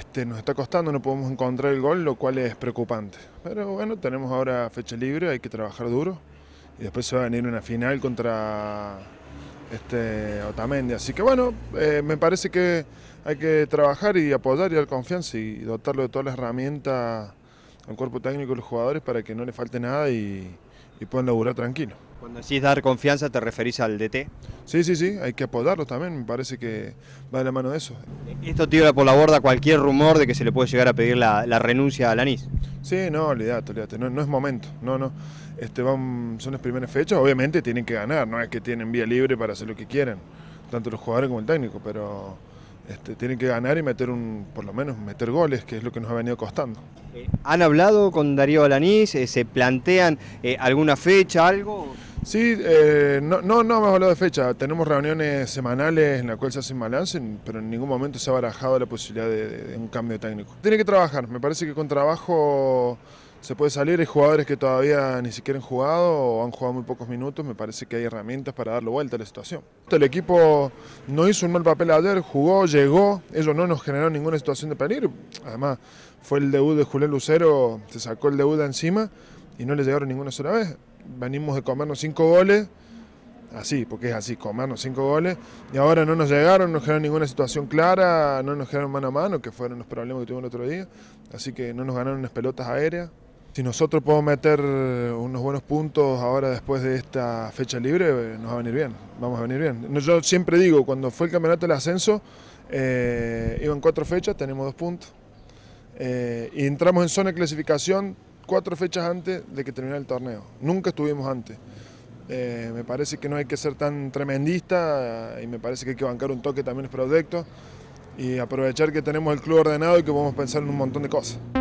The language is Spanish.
Este, nos está costando, no podemos encontrar el gol, lo cual es preocupante. Pero bueno, tenemos ahora fecha libre, hay que trabajar duro. Y después se va a venir una final contra este, Otamendi. Así que bueno, eh, me parece que hay que trabajar y apoyar y dar confianza y dotarlo de todas las herramientas al cuerpo técnico y los jugadores para que no le falte nada y, y puedan laburar tranquilo. Cuando decís dar confianza, ¿te referís al DT? Sí, sí, sí, hay que apoyarlo también, me parece que va de la mano de eso. ¿Esto tira por la borda cualquier rumor de que se le puede llegar a pedir la, renuncia a Lanís? Sí, no, olvídate, olvídate, no, no, es momento, no, no. Este, son las primeras fechas, obviamente tienen que ganar, no es que tienen vía libre para hacer lo que quieran, tanto los jugadores como el técnico, pero este, tienen que ganar y meter un, por lo menos meter goles, que es lo que nos ha venido costando. Eh, ¿Han hablado con Darío Alanís? Eh, ¿Se plantean eh, alguna fecha, algo? Sí, no, no, no hemos hablado de fecha. Tenemos reuniones semanales en las cual se hacen balance, pero en ningún momento se ha barajado la posibilidad de, un cambio técnico. Tiene que trabajar, me parece que con trabajo se puede salir. Hay jugadores que todavía ni siquiera han jugado o han jugado muy pocos minutos. Me parece que hay herramientas para darle vuelta a la situación. El equipo no hizo un mal papel ayer, jugó, llegó. Ellos no nos generaron ninguna situación de peligro. Además, fue el debut de Julián Lucero, se sacó el debut de encima y no le llegaron ninguna sola vez. Venimos de comernos cinco goles. Así, porque es así, comernos cinco goles. Y ahora no nos llegaron, no nos generaron ninguna situación clara, no nos generaron mano a mano, que fueron los problemas que tuvimos el otro día. Así que no nos ganaron unas pelotas aéreas. Si nosotros podemos meter eh, unos buenos puntos ahora después de esta fecha libre, eh, nos va a venir bien, vamos a venir bien. Yo siempre digo, cuando fue el campeonato del ascenso, eh, iban cuatro fechas, tenemos dos puntos. y entramos en zona de clasificación cuatro fechas antes de que terminara el torneo. Nunca estuvimos antes. me parece que no hay que ser tan tremendista y me parece que hay que bancar un toque también es proyecto y aprovechar que tenemos el club ordenado y que podemos pensar en un montón de cosas.